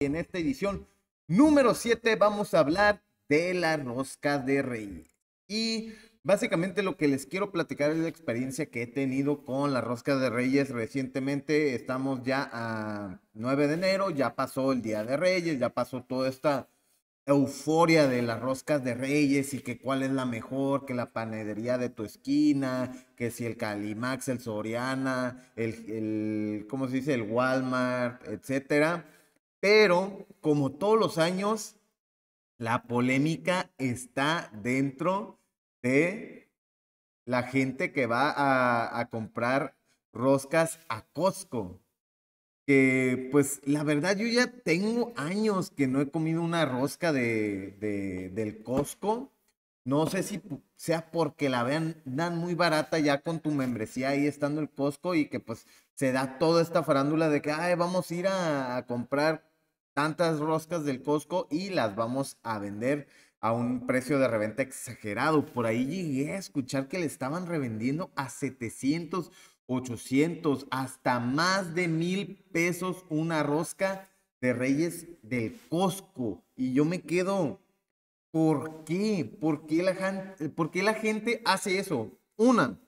en esta edición número 7 vamos a hablar de la rosca de reyes. Y básicamente lo que les quiero platicar es la experiencia que he tenido con la rosca de reyes recientemente. Estamos ya a 9 de enero, ya pasó el Día de Reyes, ya pasó toda esta euforia de las roscas de reyes y que cuál es la mejor, que la panadería de tu esquina, que si el Calimax, el Soriana, el, ¿cómo se dice? El Walmart, etcétera. Pero, como todos los años, la polémica está dentro de la gente que va a, comprar roscas a Costco. Que pues la verdad yo ya tengo años que no he comido una rosca de, del Costco. No sé si sea porque la vean dan muy barata ya con tu membresía ahí estando el Costco y que pues se da toda esta farándula de que vamos a ir a, comprar tantas roscas del Costco y las vamos a vender a un precio de reventa exagerado. Por ahí llegué a escuchar que le estaban revendiendo a 700, 800, hasta más de mil pesos una rosca de Reyes del Costco. Y yo me quedo, ¿por qué? ¿Por qué la, ¿por qué la gente hace eso? Una,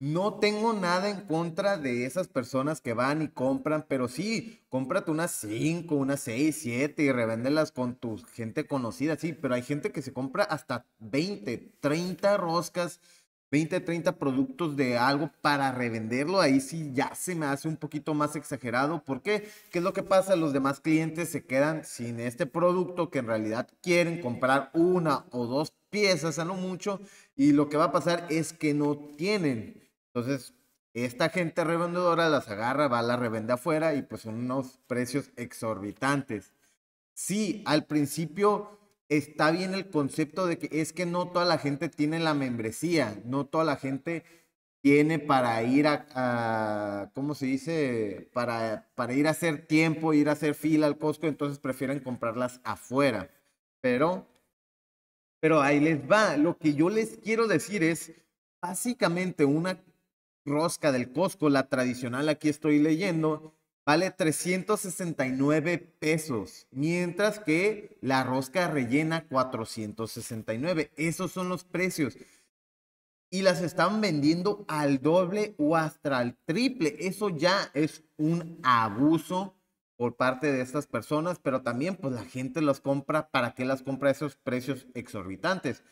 no tengo nada en contra de esas personas que van y compran, pero sí, cómprate unas 5, unas 6, 7 y revéndelas con tu gente conocida, sí, pero hay gente que se compra hasta 20, 30 roscas, 20, 30 productos de algo para revenderlo, ahí sí ya se me hace un poquito más exagerado. ¿Por qué? ¿Qué es lo que pasa? Los demás clientes se quedan sin este producto que en realidad quieren comprar una o dos piezas a lo mucho y lo que va a pasar es que no tienen entonces, esta gente revendedora las agarra, va a la revende afuera y pues son unos precios exorbitantes. Sí, al principio está bien el concepto de que es que no toda la gente tiene la membresía, no toda la gente tiene para ir a, a ¿cómo se dice? Para, para ir a hacer tiempo, ir a hacer fila al Costco, entonces prefieren comprarlas afuera. Pero, pero ahí les va. Lo que yo les quiero decir es, básicamente una rosca del Costco, la tradicional, aquí estoy leyendo, vale 369 pesos, mientras que la rosca rellena 469. Esos son los precios. Y las están vendiendo al doble o hasta al triple. Eso ya es un abuso por parte de estas personas, pero también pues la gente las compra, ¿para que las compra a esos precios exorbitantes?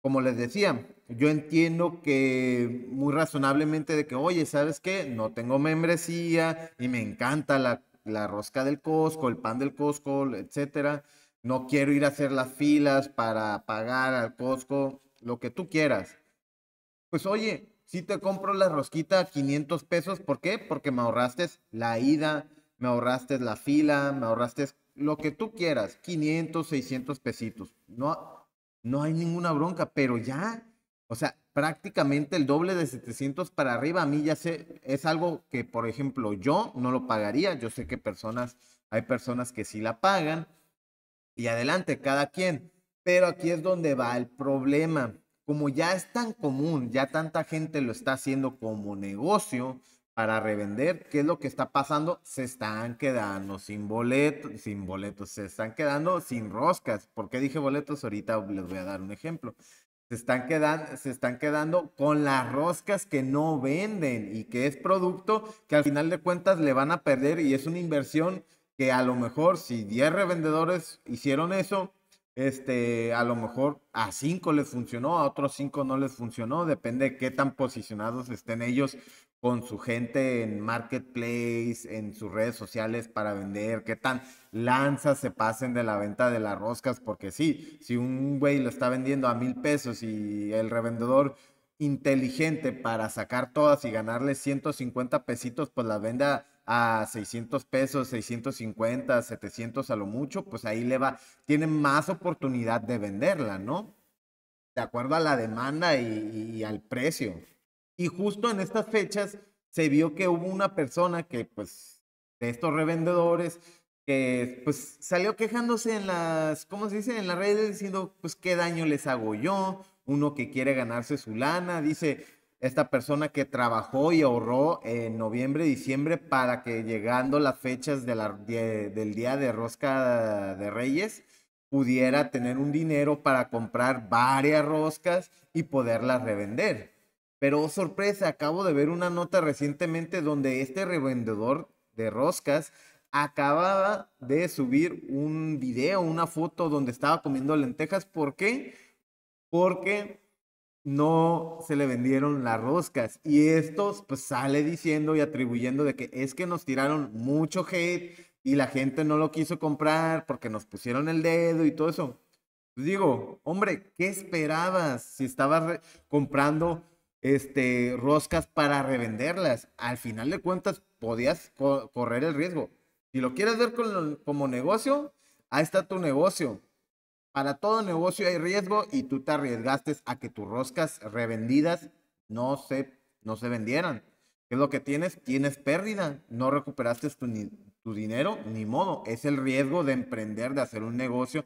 como les decía, yo entiendo que muy razonablemente de que, oye, ¿sabes qué? No tengo membresía y me encanta la, la rosca del Costco, el pan del Costco, etcétera. No quiero ir a hacer las filas para pagar al Costco, lo que tú quieras. Pues oye, si te compro la rosquita a 500 pesos, ¿por qué? Porque me ahorraste la ida, me ahorraste la fila, me ahorraste lo que tú quieras, 500, 600 pesitos. No, no hay ninguna bronca, pero ya, o sea, prácticamente el doble de 700 para arriba, a mí ya sé, es algo que, por ejemplo, yo no lo pagaría, yo sé que personas, hay personas que sí la pagan, y adelante, cada quien, pero aquí es donde va el problema, como ya es tan común, ya tanta gente lo está haciendo como negocio, para revender. ¿Qué es lo que está pasando? Se están quedando sin boletos, sin boletos, se están quedando sin roscas. ¿Por qué dije boletos? Ahorita les voy a dar un ejemplo. Se están, quedando, se están quedando con las roscas que no venden y que es producto que al final de cuentas le van a perder y es una inversión que a lo mejor si 10 revendedores hicieron eso, este, a lo mejor a 5 les funcionó, a otros 5 no les funcionó, depende de qué tan posicionados estén ellos con su gente en marketplace, en sus redes sociales para vender, qué tan lanzas se pasen de la venta de las roscas, porque sí, si un güey lo está vendiendo a mil pesos y el revendedor inteligente para sacar todas y ganarle 150 pesitos, pues la venda a 600 pesos, 650, 700 a lo mucho, pues ahí le va, tiene más oportunidad de venderla, ¿no? De acuerdo a la demanda y al precio. Y justo en estas fechas se vio que hubo una persona que, pues, de estos revendedores, que pues salió quejándose en las, ¿cómo se dice? En las redes diciendo, pues, ¿qué daño les hago yo? Uno que quiere ganarse su lana, dice, esta persona que trabajó y ahorró en noviembre, diciembre para que llegando las fechas del día de rosca de Reyes pudiera tener un dinero para comprar varias roscas y poderlas revender. Pero oh, sorpresa, acabo de ver una nota recientemente donde este revendedor de roscas acababa de subir un video, una foto donde estaba comiendo lentejas. ¿Por qué? Porque no se le vendieron las roscas. Y esto pues sale diciendo y atribuyendo de que es que nos tiraron mucho hate y la gente no lo quiso comprar porque nos pusieron el dedo y todo eso. Pues digo, hombre, ¿qué esperabas si estabas comprando este, roscas para revenderlas. Al final de cuentas, podías correr el riesgo. Si lo quieres ver como negocio, ahí está tu negocio. Para todo negocio hay riesgo y tú te arriesgaste a que tus roscas revendidas no se, no se vendieran. ¿Qué es lo que tienes? Tienes pérdida. No recuperaste tu dinero, ni modo. Es el riesgo de emprender, de hacer un negocio,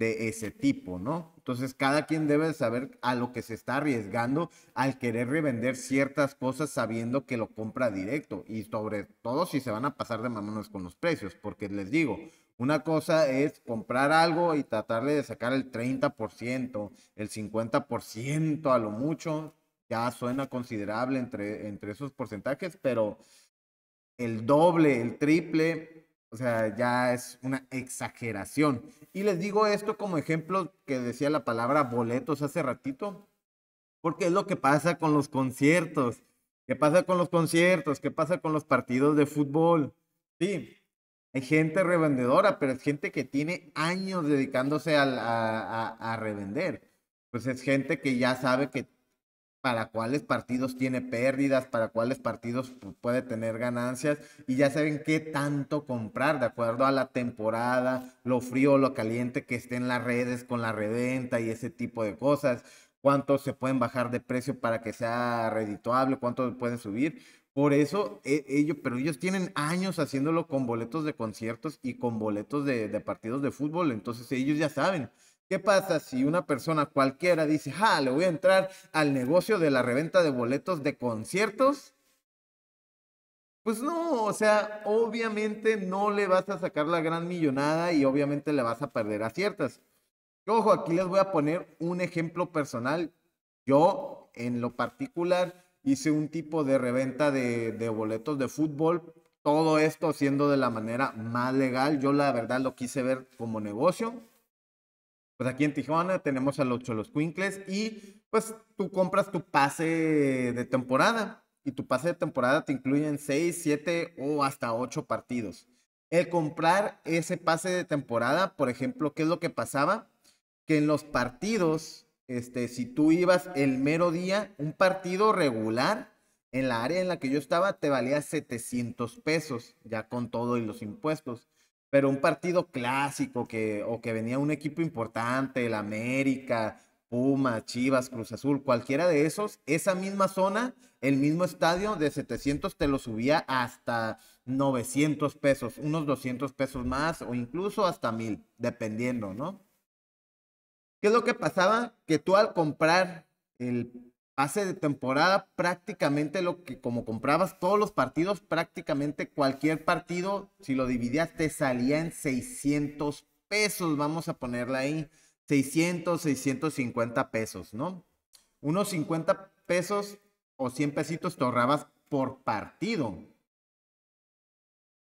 de ese tipo, ¿no? Entonces, cada quien debe saber a lo que se está arriesgando al querer revender ciertas cosas sabiendo que lo compra directo y sobre todo si se van a pasar de manos con los precios, porque les digo, una cosa es comprar algo y tratarle de sacar el 30%, el 50% a lo mucho, ya suena considerable entre, entre esos porcentajes, pero el doble, el triple, o sea, ya es una exageración. Y les digo esto como ejemplo que decía la palabra boletos hace ratito, porque es lo que pasa con los conciertos. ¿Qué pasa con los conciertos? ¿Qué pasa con los partidos de fútbol? Sí, hay gente revendedora, pero es gente que tiene años dedicándose a, a revender. Pues es gente que ya sabe que para cuáles partidos tiene pérdidas, para cuáles partidos puede tener ganancias y ya saben qué tanto comprar de acuerdo a la temporada, lo frío, lo caliente que esté en las redes con la reventa y ese tipo de cosas, Cuánto se pueden bajar de precio para que sea redituable, cuánto pueden subir. Por eso, e, ellos, pero ellos tienen años haciéndolo con boletos de conciertos y con boletos de partidos de fútbol, entonces ellos ya saben ¿Qué pasa si una persona cualquiera dice, ah, le voy a entrar al negocio de la reventa de boletos de conciertos? Pues no, o sea, obviamente no le vas a sacar la gran millonada y obviamente le vas a perder a ciertas. Ojo, aquí les voy a poner un ejemplo personal. Yo, en lo particular, hice un tipo de reventa de, de boletos de fútbol. Todo esto siendo de la manera más legal. Yo la verdad lo quise ver como negocio pues aquí en Tijuana tenemos a los Cholos y pues tú compras tu pase de temporada y tu pase de temporada te incluyen 6, 7 o hasta 8 partidos. El comprar ese pase de temporada, por ejemplo, ¿qué es lo que pasaba? Que en los partidos, este, si tú ibas el mero día, un partido regular en la área en la que yo estaba te valía 700 pesos, ya con todo y los impuestos pero un partido clásico que, o que venía un equipo importante, el América, Puma, Chivas, Cruz Azul, cualquiera de esos, esa misma zona, el mismo estadio de 700 te lo subía hasta 900 pesos, unos 200 pesos más o incluso hasta 1000, dependiendo, ¿no? ¿Qué es lo que pasaba? Que tú al comprar el hace de temporada prácticamente lo que como comprabas todos los partidos, prácticamente cualquier partido, si lo dividías te salía en 600 pesos, vamos a ponerla ahí, 600, 650 pesos, ¿no? Unos 50 pesos o 100 pesitos te por partido.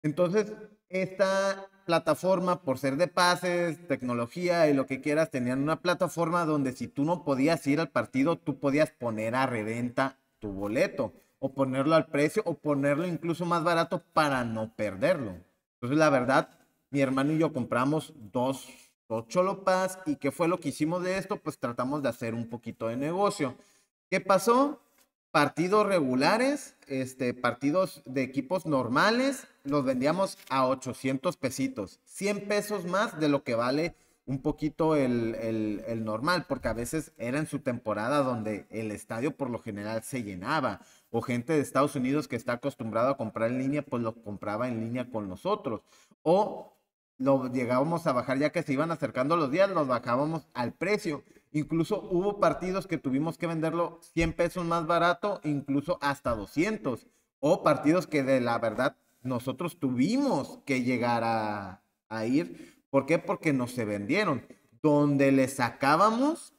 Entonces, esta plataforma, por ser de pases, tecnología y lo que quieras, tenían una plataforma donde si tú no podías ir al partido, tú podías poner a reventa tu boleto o ponerlo al precio o ponerlo incluso más barato para no perderlo. Entonces, la verdad, mi hermano y yo compramos dos, dos cholopas y qué fue lo que hicimos de esto, pues tratamos de hacer un poquito de negocio. ¿Qué pasó? partidos regulares, este, partidos de equipos normales, los vendíamos a 800 pesitos, 100 pesos más de lo que vale un poquito el, normal, porque a veces era en su temporada donde el estadio por lo general se llenaba, o gente de Estados Unidos que está acostumbrado a comprar en línea, pues lo compraba en línea con nosotros, o lo llegábamos a bajar ya que se iban acercando los días, los bajábamos al precio Incluso hubo partidos que tuvimos que venderlo 100 pesos más barato, incluso hasta 200. O partidos que de la verdad nosotros tuvimos que llegar a, ir. ¿Por qué? Porque no se vendieron. Donde le sacábamos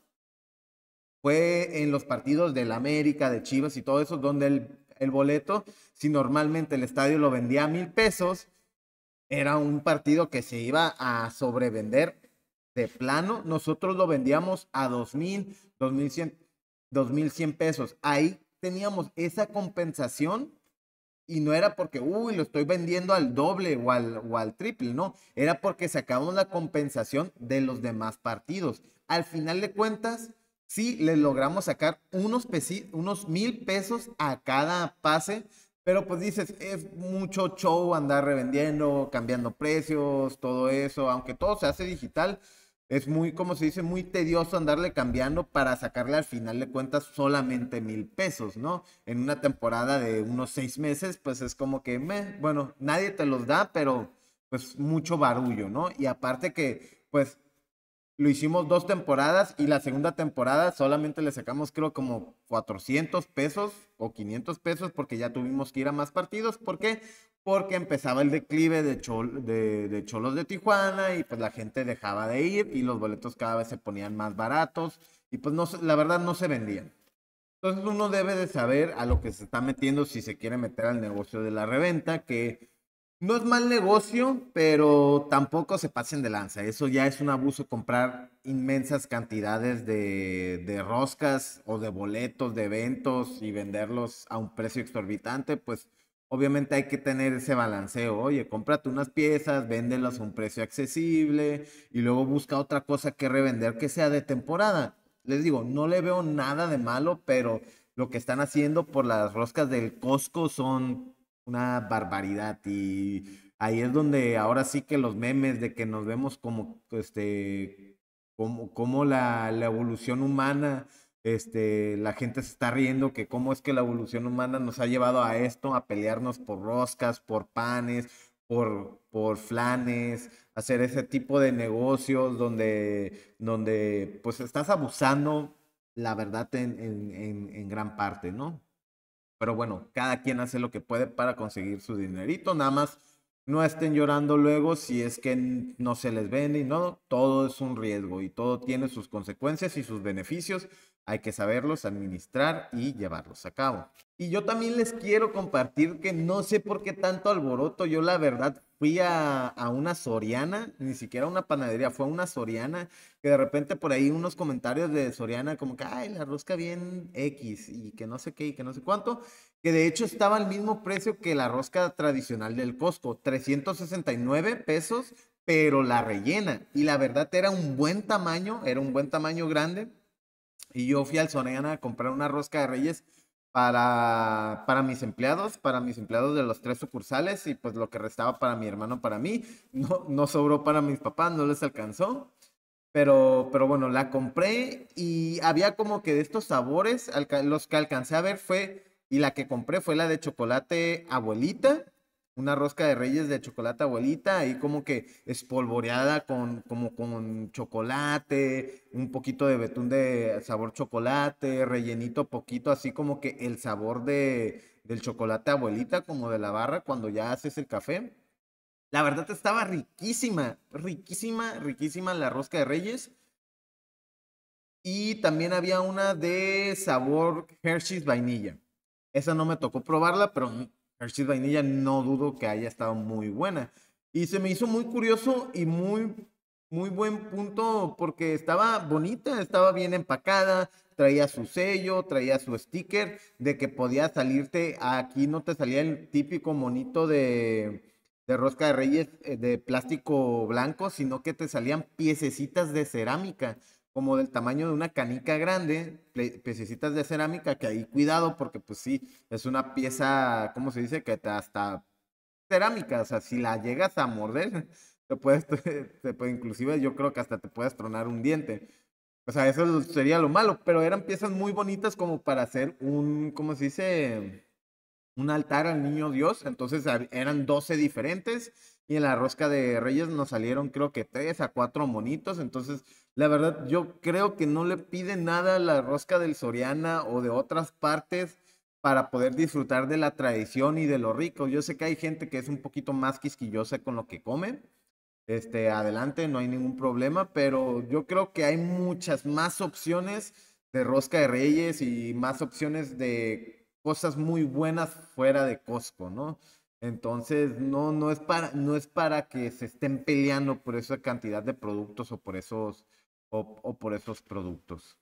fue en los partidos del América, de Chivas y todo eso, donde el, el boleto, si normalmente el estadio lo vendía a mil pesos, era un partido que se iba a sobrevender de plano, nosotros lo vendíamos a 2.000, 2.100, cien pesos. Ahí teníamos esa compensación y no era porque, uy, lo estoy vendiendo al doble o al, o al triple, no, era porque sacamos la compensación de los demás partidos. Al final de cuentas, sí, le logramos sacar unos, unos mil pesos a cada pase, pero pues dices, es mucho show andar revendiendo, cambiando precios, todo eso, aunque todo se hace digital, es muy, como se dice, muy tedioso andarle cambiando para sacarle al final de cuentas solamente mil pesos, ¿no? En una temporada de unos seis meses, pues es como que, bueno, nadie te los da, pero pues mucho barullo, ¿no? Y aparte que, pues, lo hicimos dos temporadas y la segunda temporada solamente le sacamos creo como 400 pesos o 500 pesos porque ya tuvimos que ir a más partidos. ¿Por qué? porque empezaba el declive de, Cholos de Tijuana y pues la gente dejaba de ir y los boletos cada vez se ponían más baratos y pues no, la verdad no se vendían. Entonces uno debe de saber a lo que se está metiendo si se quiere meter al negocio de la reventa, que no es mal negocio, pero tampoco se pasen de lanza. Eso ya es un abuso comprar inmensas cantidades de, de roscas o de boletos de eventos y venderlos a un precio exorbitante, pues obviamente hay que tener ese balanceo. Oye, cómprate unas piezas, véndelas a un precio accesible y luego busca otra cosa que revender que sea de temporada. Les digo, no le veo nada de malo, pero lo que están haciendo por las roscas del Costco son una barbaridad y ahí es donde ahora sí que los memes de que nos vemos como este como, la, la evolución humana este, la gente se está riendo que cómo es que la evolución humana nos ha llevado a esto, a pelearnos por roscas, por panes, por, por flanes, hacer ese tipo de negocios donde, donde pues estás abusando la verdad en, en, en, gran parte, ¿no? Pero bueno, cada quien hace lo que puede para conseguir su dinerito, nada más no estén llorando luego si es que no se les vende y no, todo es un riesgo y todo tiene sus consecuencias y sus beneficios. Hay que saberlos administrar y llevarlos a cabo. Y yo también les quiero compartir que no sé por qué tanto alboroto. Yo la verdad fui a, una Soriana, ni siquiera una panadería, fue una Soriana, que de repente por ahí unos comentarios de Soriana como que, ay, la rosca bien X y que no sé qué y que no sé cuánto, que de hecho estaba al mismo precio que la rosca tradicional del Costco, 369 pesos, pero la rellena. Y la verdad era un buen tamaño, era un buen tamaño grande. Y yo fui al Soriana a comprar una rosca de reyes para, para mis empleados, para mis empleados de los tres sucursales y pues lo que restaba para mi hermano, para mí. No, no sobró para mis papás, no les alcanzó. Pero, pero bueno, la compré y había como que de estos sabores, los que alcancé a ver fue, y la que compré fue la de chocolate abuelita, una rosca de reyes de chocolate abuelita, ahí como que espolvoreada con, como con chocolate, un poquito de betún de sabor chocolate, rellenito poquito, así como que el sabor de, del chocolate abuelita, como de la barra cuando ya haces el café. La verdad estaba riquísima, riquísima, riquísima la rosca de reyes. Y también había una de sabor Hershey's vainilla. Esa no me tocó probarla, pero Vainilla no dudo que haya estado muy buena. Y se me hizo muy curioso y muy, muy buen punto porque estaba bonita, estaba bien empacada, traía su sello, traía su sticker de que podía salirte. Aquí no te salía el típico monito de, de rosca de reyes eh, de plástico blanco, sino que te salían piececitas de cerámica como del tamaño de una canica grande, piececitas de cerámica, que hay cuidado, porque pues sí, es una pieza, ¿cómo se dice? Que hasta cerámica, o sea, si la llegas a morder, te puedes, te puede, inclusive yo creo que hasta te puedes tronar un diente. O sea, eso sería lo malo, pero eran piezas muy bonitas como para hacer un, ¿cómo se dice? un altar al niño Dios, entonces eran 12 diferentes y en la rosca de Reyes nos salieron creo que tres a cuatro monitos, entonces la verdad yo creo que no le pide nada a la rosca del Soriana o de otras partes para poder disfrutar de la tradición y de lo rico. Yo sé que hay gente que es un poquito más quisquillosa con lo que comen. Este, adelante, no hay ningún problema, pero yo creo que hay muchas más opciones de rosca de reyes y más opciones de cosas muy buenas fuera de Costco, ¿no? Entonces, no, no, es para, no es para que se estén peleando por esa cantidad de productos o por esos, o, o por esos productos.